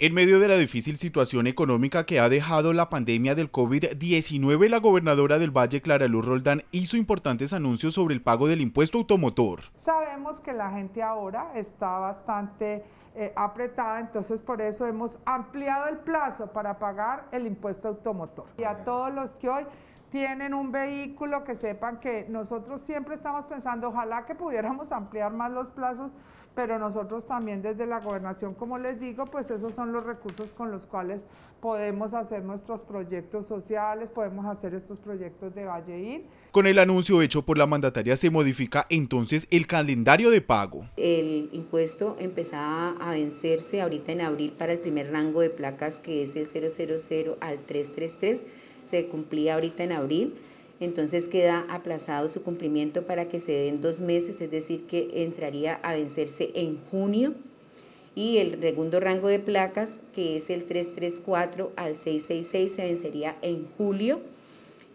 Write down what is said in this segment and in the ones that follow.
En medio de la difícil situación económica que ha dejado la pandemia del COVID-19, la gobernadora del Valle, Clara Luz Roldán, hizo importantes anuncios sobre el pago del impuesto automotor. Sabemos que la gente ahora está bastante eh, apretada, entonces por eso hemos ampliado el plazo para pagar el impuesto automotor. Y a todos los que hoy tienen un vehículo, que sepan que nosotros siempre estamos pensando, ojalá que pudiéramos ampliar más los plazos, pero nosotros también desde la gobernación, como les digo, pues esos son los recursos con los cuales podemos hacer nuestros proyectos sociales, podemos hacer estos proyectos de Valleín. Con el anuncio hecho por la mandataria se modifica entonces el calendario de pago. El impuesto empezaba a vencerse ahorita en abril para el primer rango de placas que es el 000 al 333 se cumplía ahorita en abril, entonces queda aplazado su cumplimiento para que se den dos meses, es decir, que entraría a vencerse en junio. Y el segundo rango de placas, que es el 334 al 666, se vencería en julio.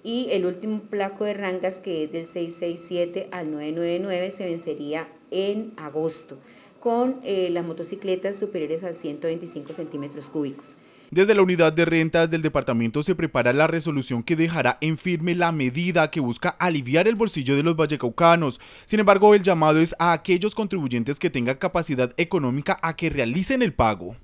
Y el último placo de rangas, que es del 667 al 999, se vencería en agosto, con eh, las motocicletas superiores a 125 centímetros cúbicos. Desde la unidad de rentas del departamento se prepara la resolución que dejará en firme la medida que busca aliviar el bolsillo de los vallecaucanos. Sin embargo, el llamado es a aquellos contribuyentes que tengan capacidad económica a que realicen el pago.